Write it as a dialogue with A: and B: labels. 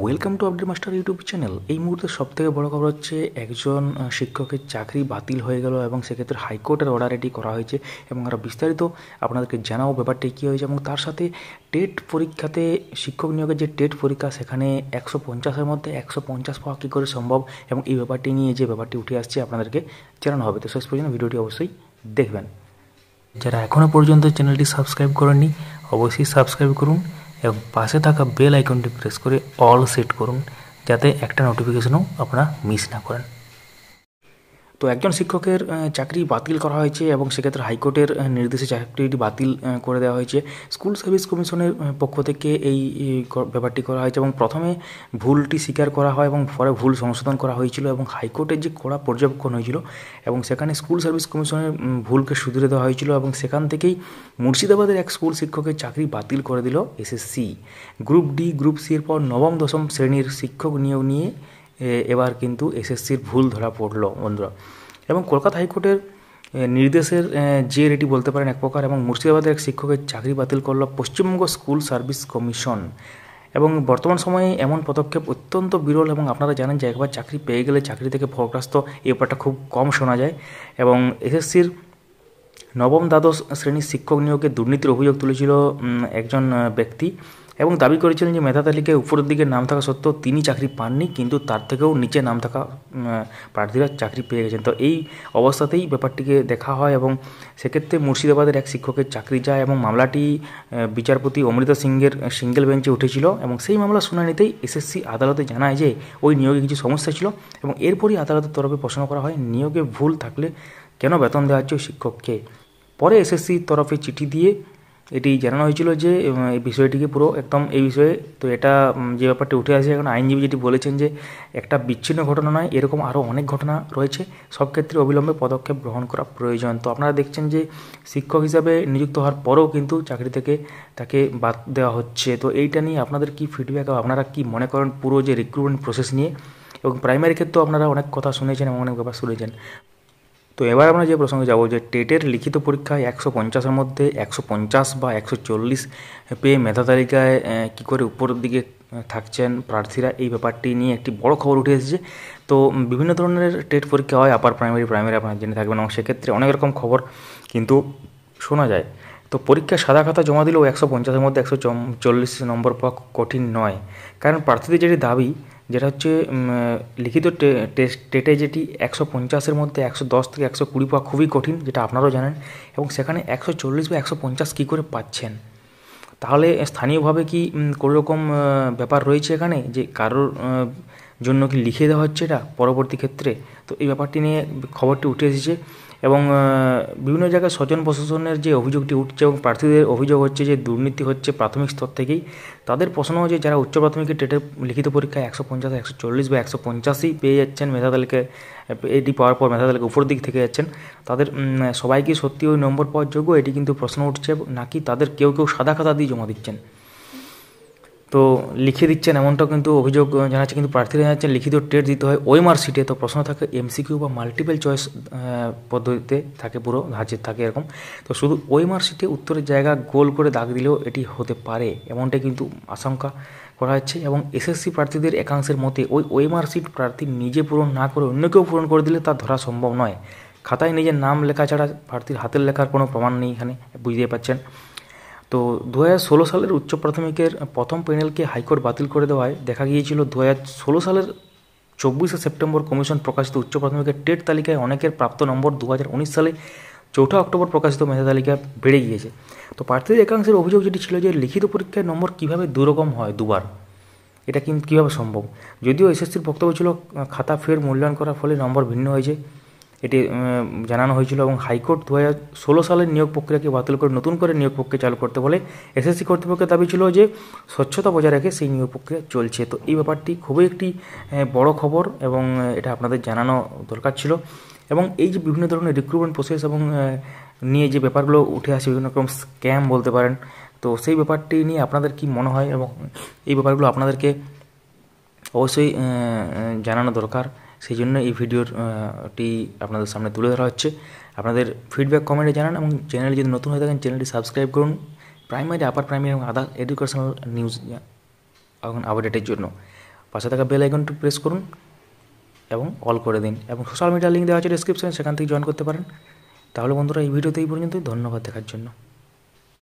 A: welcome to update master YouTube channel এই মুহূর্তে সবথেকে বড় খবর হচ্ছে একজন শিক্ষকের চাকরি বাতিল হয়ে গেল এবং সেক্ষেত্রে হাইকোর্টের অর্ডার এটি করা হয়েছে এবং আরও বিস্তারিত আপনাদেরকে জানাবো ব্যাপারটি কী হয়েছে এবং তার সাথে টেট পরীক্ষাতে শিক্ষক নিয়োগের যে টেট পরীক্ষা সেখানে একশো পঞ্চাশের মধ্যে একশো পঞ্চাশ পাওয়া কী করে সম্ভব এবং এই ব্যাপারটি নিয়ে যে ব্যাপারটি উঠে আসছে আপনাদেরকে জানানো হবে তো শেষ পর্যন্ত ভিডিওটি অবশ্যই দেখবেন যারা এখনও পর্যন্ত চ্যানেলটি সাবস্ক্রাইব করেননি অবশ্যই সাবস্ক্রাইব করুন এবং পাশে থাকা বেল আইকনটি প্রেস করে অল সেট করুন যাতে একটা নোটিফিকেশনও আপনারা মিস না করেন তো একজন শিক্ষকের চাকরি বাতিল করা হয়েছে এবং সেক্ষেত্রে হাইকোর্টের নির্দেশে চাকরিটি বাতিল করে দেওয়া হয়েছে স্কুল সার্ভিস কমিশনের পক্ষ থেকে এই ব্যাপারটি করা হয়েছে এবং প্রথমে ভুলটি স্বীকার করা হয় এবং পরে ভুল সংশোধন করা হয়েছিল এবং হাইকোর্টের যে কড়া পর্যবেক্ষণ হয়েছিল এবং সেখানে স্কুল সার্ভিস কমিশনের ভুলকে শুধরে দেওয়া হয়েছিল এবং সেখান থেকেই মুর্শিদাবাদের এক স্কুল শিক্ষকের চাকরি বাতিল করে দিল এসএসসি গ্রুপ ডি গ্রুপ সির পর নবম দশম শ্রেণীর শিক্ষক নিয়োগ নিয়ে এবার কিন্তু এসএসসির ভুল ধরা পড়ল বন্ধুরা এবং কলকাতা হাইকোর্টের নির্দেশের জের এটি বলতে পারেন এক প্রকার এবং মুর্শিদাবাদের এক শিক্ষকের চাকরি বাতিল করল পশ্চিমবঙ্গ স্কুল সার্ভিস কমিশন এবং বর্তমান সময়ে এমন পদক্ষেপ অত্যন্ত বিরল এবং আপনারা জানেন যে একবার চাকরি পেয়ে গেলে চাকরি থেকে বরখাস্ত এই ব্যাপারটা খুব কম শোনা যায় এবং এসএসসির নবম দ্বাদশ শ্রেণীর শিক্ষক নিয়োগে দুর্নীতির অভিযোগ তুলেছিল একজন ব্যক্তি এবং দাবি করেছিলেন যে মেধা তালিকায় উপরের দিকে নাম থাকা সত্ত্বেও তিনি চাকরি পাননি কিন্তু তার থেকেও নিচে নাম থাকা প্রার্থীরা চাকরি পেয়ে গেছেন তো এই অবস্থাতেই ব্যাপারটিকে দেখা হয় এবং সেক্ষেত্রে মুর্শিদাবাদের এক শিক্ষকের চাকরি যায় এবং মামলাটি বিচারপতি অমৃতা সিংয়ের সিঙ্গেল বেঞ্চে উঠেছিল এবং সেই মামলা শুনানিতেই এসএসসি আদালতে জানায় যে ওই নিয়োগে কিছু সমস্যা ছিল এবং এরপরই আদালতের তরফে প্রশ্ন করা হয় নিয়োগে ভুল থাকলে কেন বেতন দেওয়া হচ্ছে শিক্ষককে পরে এসএসসির তরফে চিঠি দিয়ে এটি জানানো হয়েছিল যে এই বিষয়টিকে পুরো একদম এই বিষয়ে তো এটা যে ব্যাপারটি উঠে আসে এখন আইনজীবী যেটি বলেছেন যে একটা বিচ্ছিন্ন ঘটনা নয় এরকম আরও অনেক ঘটনা রয়েছে সব ক্ষেত্রে অবিলম্বে পদক্ষেপ গ্রহণ করা প্রয়োজন তো আপনারা দেখছেন যে শিক্ষক হিসাবে নিযুক্ত হওয়ার পরেও কিন্তু চাকরি থেকে তাকে বাদ দেওয়া হচ্ছে তো এইটা নিয়ে আপনাদের কি ফিডব্যাক আপনারা কি মনে করেন পুরো যে রিক্রুটমেন্ট প্রসেস নিয়ে এবং প্রাইমারি ক্ষেত্রেও আপনারা অনেক কথা শুনেছেন এবং অনেক ব্যাপার শুনেছেন তো এবার আমরা যে প্রসঙ্গে যাব যে টেটের লিখিত পরীক্ষায় একশো পঞ্চাশের মধ্যে একশো পঞ্চাশ বা একশো চল্লিশ পেয়ে মেধা তালিকায় কী করে উপরের দিকে থাকছেন প্রার্থীরা এই ব্যাপারটি নিয়ে একটি বড় খবর উঠে এসেছে তো বিভিন্ন ধরনের টেট পরীক্ষা হয় আপার প্রাইমারি প্রাইমারি আপনারা জেনে থাকবেন এবং সেক্ষেত্রে অনেক রকম খবর কিন্তু শোনা যায় তো পরীক্ষা সাদা খাতা জমা দিলেও একশো পঞ্চাশের মধ্যে একশো চল্লিশ নম্বর পাওয়া কঠিন নয় কারণ প্রার্থীদের যেটি দাবি যেটা হচ্ছে লিখিত টেটে যেটি একশো পঞ্চাশের মধ্যে একশো দশ থেকে একশো কুড়ি পাওয়া খুবই কঠিন যেটা আপনারাও জানেন এবং সেখানে একশো চল্লিশ বা একশো পঞ্চাশ কী করে পাচ্ছেন তাহলে স্থানীয়ভাবে কি কোনো রকম ব্যাপার রয়েছে এখানে যে কারোর জন্য কি লিখে দেওয়া হচ্ছে এটা পরবর্তী ক্ষেত্রে তো এই ব্যাপারটি নিয়ে খবরটি উঠে এসেছে এবং বিভিন্ন জায়গায় স্বজন প্রশাসনের যে অভিযোগটি উঠছে এবং প্রার্থীদের অভিযোগ হচ্ছে যে দুর্নীতি হচ্ছে প্রাথমিক স্তর থেকেই তাদের প্রশ্ন হচ্ছে যারা উচ্চ প্রাথমিকের টেটের লিখিত পরীক্ষায় একশো পঞ্চাশ একশো চল্লিশ বা একশো পঞ্চাশই পেয়ে যাচ্ছেন মেধাদালকে এটি পাওয়ার পর মেধা উপর দিক থেকে যাচ্ছেন তাদের সবাইকে সত্যি ওই নম্বর পাওয়ার যোগ্য এটি কিন্তু প্রশ্ন উঠছে নাকি তাদের কেউ কেউ সাদা খাতা দিয়ে জমা দিচ্ছেন তো লিখে দিচ্ছেন এমনটাও কিন্তু অভিযোগ জানাচ্ছে কিন্তু প্রার্থীরা জানাচ্ছেন লিখিত টেট দিতে হয় ওই সিটে তো প্রশ্ন থাকে এমসিকিউ বা মাল্টিপল চয়েস পদ্ধতিতে থাকে পুরো হাজির থাকে এরকম তো শুধু ওই সিটে উত্তরের জায়গা গোল করে দাগ দিলেও এটি হতে পারে এমনটাই কিন্তু আশঙ্কা করা হচ্ছে এবং এসএসসি প্রার্থীদের একাংশের মতে ওই ওই সিট প্রার্থী নিজে পূরণ না করে অন্য কেউ পূরণ করে দিলে তা ধরা সম্ভব নয় খাতায় নিজের নাম লেখা ছাড়া প্রার্থীর হাতের লেখার কোনো প্রমাণ নেই এখানে বুঝতে পারছেন তো দু সালের উচ্চ প্রাথমিকের প্রথম প্যানেলকে হাইকোর্ট বাতিল করে দেওয়ায় দেখা গিয়েছিল দু সালের চব্বিশে সেপ্টেম্বর কমিশন প্রকাশিত উচ্চ প্রাথমিকের টেট তালিকায় অনেকের প্রাপ্ত নম্বর দু সালে চৌঠা অক্টোবর প্রকাশিত মেধা তালিকা বেড়ে গিয়েছে তো প্রার্থীদের একাংশের অভিযোগ যেটি ছিল যে লিখিত পরীক্ষায় নম্বর কীভাবে দুরকম হয় দুবার এটা কিন্তু কীভাবে সম্ভব যদিও এসএসসির বক্তব্য ছিল খাতা ফের মূল্যায়ন করার ফলে নম্বর ভিন্ন হয়েছে এটি জানানো হয়েছিল এবং হাইকোর্ট দু ষোলো সালের নিয়োগ প্রক্রিয়াকে বাতিল করে নতুন করে নিয়োগ প্রক্রিয়া চালু করতে বলে এসএসসি কর্তৃপক্ষের দাবি ছিল যে স্বচ্ছতা বজায় রেখে সেই নিয়োগ প্রক্রিয়া চলছে তো এই ব্যাপারটি খুবই একটি বড় খবর এবং এটা আপনাদের জানানো দরকার ছিল এবং এই যে বিভিন্ন ধরনের রিক্রুটমেন্ট প্রসেস এবং নিয়ে যে ব্যাপারগুলো উঠে আসে বিভিন্ন রকম স্ক্যাম বলতে পারেন তো সেই ব্যাপারটি নিয়ে আপনাদের কি মনে হয় এবং এই ব্যাপারগুলো আপনাদেরকে অবশ্যই জানানো দরকার সেই জন্য এই ভিডিওটি আপনাদের সামনে তুলে ধরা হচ্ছে আপনাদের ফিডব্যাক কমেন্টে জানান এবং চ্যানেল যদি নতুন হয়ে থাকেন চ্যানেলটি সাবস্ক্রাইব করুন প্রাইমারি আপার প্রাইমারি এবং আদার এডুকেশনাল নিউজ এখন আপডেটের জন্য পাশে থাকা বেল আইকনটি প্রেস করুন এবং অল করে দিন এবং সোশ্যাল মিডিয়া লিঙ্ক দেওয়া আছে ডিসক্রিপশানে সেখান থেকে জয়েন করতে পারেন তাহলে বন্ধুরা এই ভিডিওতে এই পর্যন্তই ধন্যবাদ দেখার জন্য